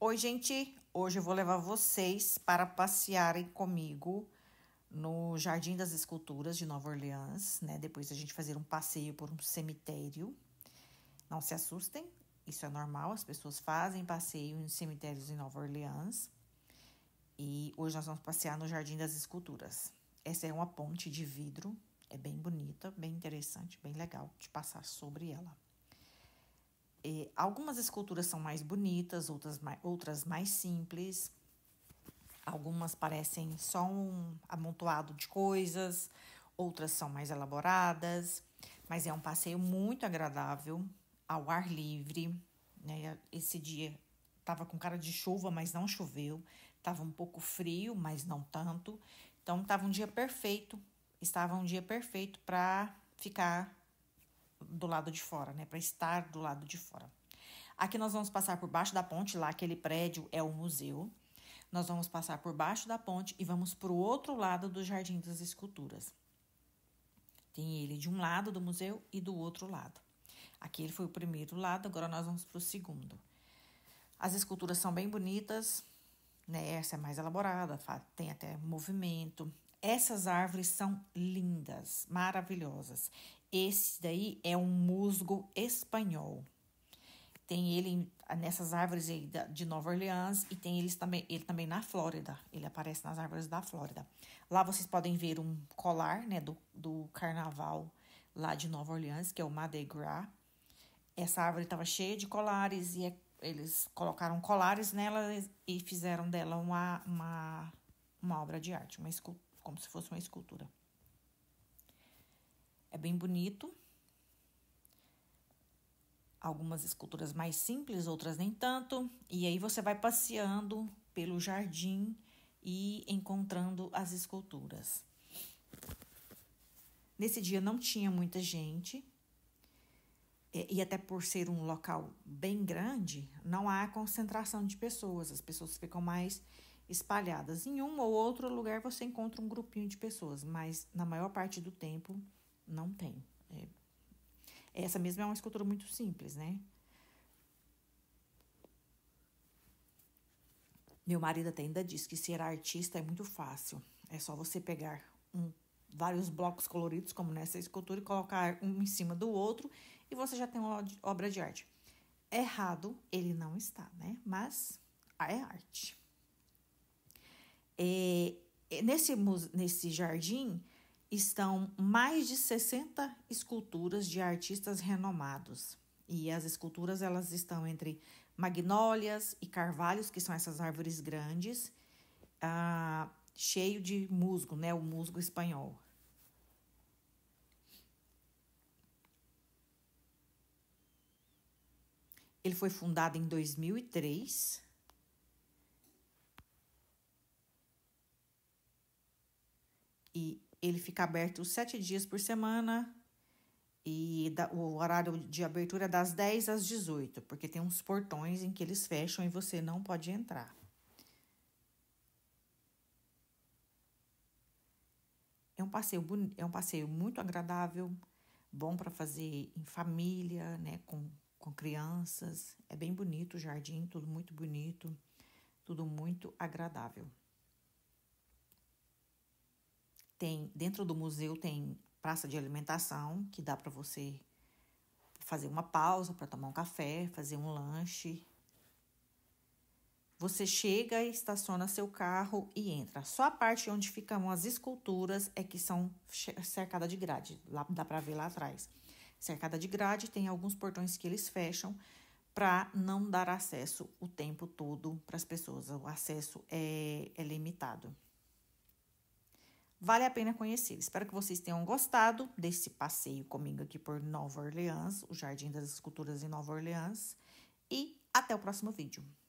Oi, gente! Hoje eu vou levar vocês para passearem comigo no Jardim das Esculturas de Nova Orleans, né? Depois a gente fazer um passeio por um cemitério. Não se assustem, isso é normal, as pessoas fazem passeio em cemitérios em Nova Orleans. E hoje nós vamos passear no Jardim das Esculturas. Essa é uma ponte de vidro, é bem bonita, bem interessante, bem legal de passar sobre ela. É, algumas esculturas são mais bonitas, outras mais, outras mais simples. Algumas parecem só um amontoado de coisas, outras são mais elaboradas. Mas é um passeio muito agradável, ao ar livre. Né? Esse dia estava com cara de chuva, mas não choveu. Estava um pouco frio, mas não tanto. Então estava um dia perfeito. Estava um dia perfeito para ficar do lado de fora, né? Para estar do lado de fora. Aqui nós vamos passar por baixo da ponte, lá aquele prédio é o museu. Nós vamos passar por baixo da ponte e vamos para o outro lado do Jardim das Esculturas. Tem ele de um lado do museu e do outro lado. ele foi o primeiro lado, agora nós vamos para o segundo. As esculturas são bem bonitas, né? Essa é mais elaborada, tem até movimento. Essas árvores são lindas, maravilhosas. Esse daí é um musgo espanhol. Tem ele nessas árvores aí de Nova Orleans e tem eles também, ele também na Flórida. Ele aparece nas árvores da Flórida. Lá vocês podem ver um colar, né, do, do carnaval lá de Nova Orleans, que é o Mardi Gras. Essa árvore estava cheia de colares e é, eles colocaram colares nela e fizeram dela uma, uma, uma obra de arte, uma como se fosse uma escultura. É bem bonito. Algumas esculturas mais simples, outras nem tanto. E aí você vai passeando pelo jardim e encontrando as esculturas. Nesse dia não tinha muita gente, é, e até por ser um local bem grande, não há concentração de pessoas, as pessoas ficam mais espalhadas. Em um ou outro lugar você encontra um grupinho de pessoas, mas na maior parte do tempo não tem. É, essa mesma é uma escultura muito simples, né? Meu marido até ainda diz que ser artista é muito fácil. É só você pegar um, vários blocos coloridos, como nessa escultura, e colocar um em cima do outro, e você já tem uma obra de arte. Errado ele não está, né? Mas é arte. É, é nesse, nesse jardim, estão mais de 60 esculturas de artistas renomados. E as esculturas elas estão entre magnólias e carvalhos, que são essas árvores grandes, ah, cheio de musgo, né? O musgo espanhol. Ele foi fundado em 2003. E ele fica aberto sete dias por semana e o horário de abertura é das 10 às 18, porque tem uns portões em que eles fecham e você não pode entrar. É um passeio, é um passeio muito agradável, bom para fazer em família, né, com, com crianças. É bem bonito o jardim, tudo muito bonito, tudo muito agradável. Tem dentro do museu tem praça de alimentação que dá para você fazer uma pausa para tomar um café, fazer um lanche. Você chega, estaciona seu carro e entra. Só a parte onde ficam as esculturas é que são cercada de grade. Lá dá para ver lá atrás. Cercada de grade, tem alguns portões que eles fecham para não dar acesso o tempo todo para as pessoas. O acesso é, é limitado. Vale a pena conhecer. Espero que vocês tenham gostado desse passeio comigo aqui por Nova Orleans, o Jardim das Esculturas em Nova Orleans. E até o próximo vídeo.